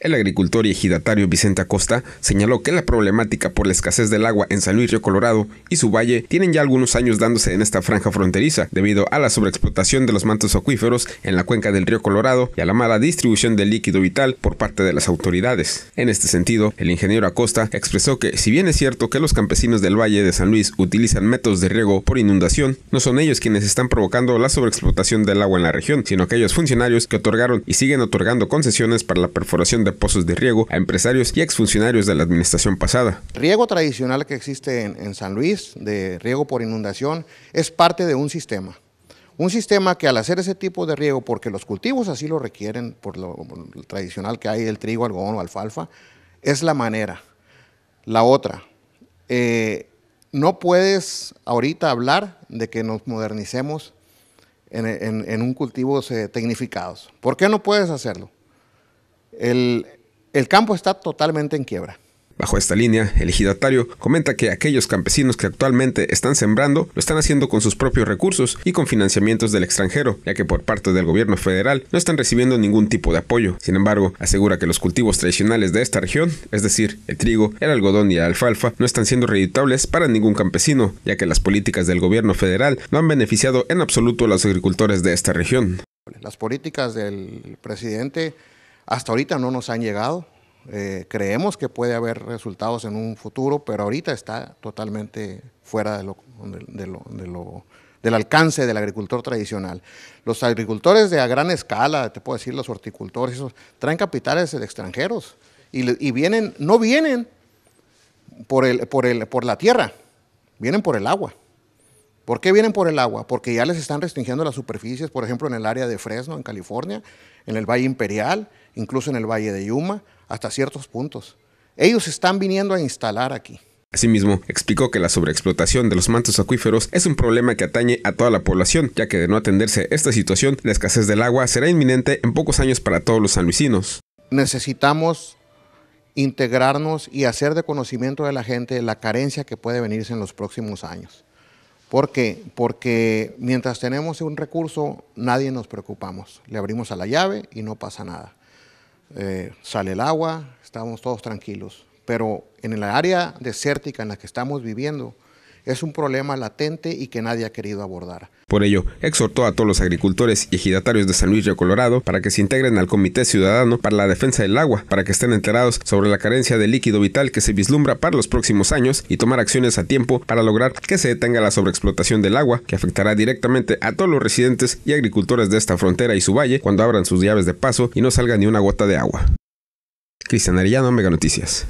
El agricultor y ejidatario Vicente Acosta señaló que la problemática por la escasez del agua en San Luis Río Colorado y su valle tienen ya algunos años dándose en esta franja fronteriza debido a la sobreexplotación de los mantos acuíferos en la cuenca del Río Colorado y a la mala distribución del líquido vital por parte de las autoridades. En este sentido, el ingeniero Acosta expresó que si bien es cierto que los campesinos del valle de San Luis utilizan métodos de riego por inundación, no son ellos quienes están provocando la sobreexplotación del agua en la región, sino aquellos funcionarios que otorgaron y siguen otorgando concesiones para la perforación de pozos de riego a empresarios y exfuncionarios de la administración pasada. Riego tradicional que existe en, San Luis, de riego por inundación, es parte de un sistema. Un sistema que al hacer ese tipo de riego, porque los cultivos así lo requieren, por lo, tradicional que hay, el trigo, algodón o alfalfa, es la manera. La otra, eh, no puedes ahorita hablar de que nos modernicemos en, un cultivo eh, tecnificados. ¿Por qué no puedes hacerlo? el, campo está totalmente en quiebra. Bajo esta línea, el ejidatario comenta que aquellos campesinos que actualmente están sembrando lo están haciendo con sus propios recursos y con financiamientos del extranjero, ya que por parte del gobierno federal no están recibiendo ningún tipo de apoyo. Sin embargo, asegura que los cultivos tradicionales de esta región, es decir, el trigo, el algodón y la alfalfa, no están siendo reeditables para ningún campesino, ya que las políticas del gobierno federal no han beneficiado en absoluto a los agricultores de esta región. Las políticas del presidente hasta ahorita no nos han llegado. Eh, creemos que puede haber resultados en un futuro, pero ahorita está totalmente fuera de lo, del alcance del agricultor tradicional. Los agricultores de a gran escala, te puedo decir, los horticultores, traen capitales de extranjeros y, y, vienen, no vienen por, el, por, el, por la tierra, vienen por el agua. ¿Por qué vienen por el agua? Porque ya les están restringiendo las superficies, por ejemplo, en el área de Fresno, en California, en el Valle Imperial, incluso en el Valle de Yuma, hasta ciertos puntos. Ellos están viniendo a instalar aquí. Asimismo, explicó que la sobreexplotación de los mantos acuíferos es un problema que atañe a toda la población, ya que de no atenderse esta situación, la escasez del agua será inminente en pocos años para todos los sanluisinos. Necesitamos integrarnos y hacer de conocimiento de la gente la carencia que puede venirse en los próximos años. ¿Por qué? Porque mientras tenemos un recurso, nadie nos preocupamos. Le abrimos a la llave y no pasa nada. Eh, sale el agua, estamos todos tranquilos. Pero en el área desértica en la que estamos viviendo, es un problema latente y que nadie ha querido abordar. Por ello, exhortó a todos los agricultores y ejidatarios de San Luis de Colorado para que se integren al Comité Ciudadano para la Defensa del Agua, para que estén enterados sobre la carencia de líquido vital que se vislumbra para los próximos años y tomar acciones a tiempo para lograr que se detenga la sobreexplotación del agua, que afectará directamente a todos los residentes y agricultores de esta frontera y su valle cuando abran sus llaves de paso y no salga ni una gota de agua. Cristian Arellano, Mega Noticias.